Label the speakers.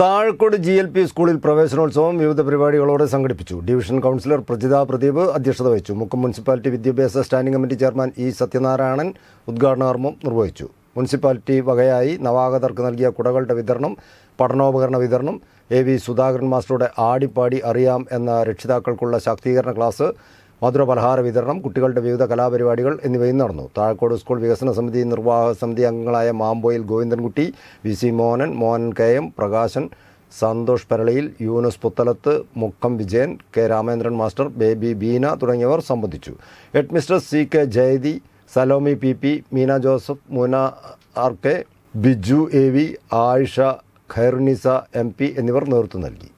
Speaker 1: താഴ്ക്കോട് G L P സ്കൂളിൽ പ്രവേശനോത്സവം വിവിധ പരിപാടികളോടെ സംഘടിപ്പിച്ചു ഡിവിഷൻ കൗൺസിലർ പ്രജിത പ്രദീപ് അധ്യക്ഷത വഹിച്ചു മുക്കം മുനിസിപ്പാലിറ്റി വിദ്യാഭ്യാസ standing committee chairman E Sathyanarayanan ഉദ്ഘാടന കർമ്മം നിർവഹിച്ചു മുനിസിപ്പാലിറ്റി വകയായി നവാഗതർക്ക് നൽകിയ കുടകളുടെ വിതരണം പഠനോപകരണ വിതരണം എ വി സുധാകരൻ മാസ്റ്ററുടെ ആടിപ്പാടി അറിയാം എന്ന രക്ഷിതാക്കൾക്കുള്ള ശാക്തീകരണ ക്ലാസ് മധുരപലഹാര വിതരണം കുട്ടികളുടെ വിവിധ കലാപരിപാടികൾ എന്നിവയും നടന്നു താഴക്കോട് സ്കൂൾ വികസന സമിതി നിർവാഹക സമിതി അംഗങ്ങളായ Mampoyil Govindankutty V C Mohanan Mohan K M Prakashan Santhosh Paraliyil Yunus Puthalath Mukkam Vijayan K Ramendran master Baby Beena തുടങ്ങിയവർ സംബന്ധിച്ചു head mister C K Jayathi Salomi P P Meena Joseph മൂന R K Biju A V Ayisha Khairunisa M P എന്നിവർ നേതൃത്വം നൽകി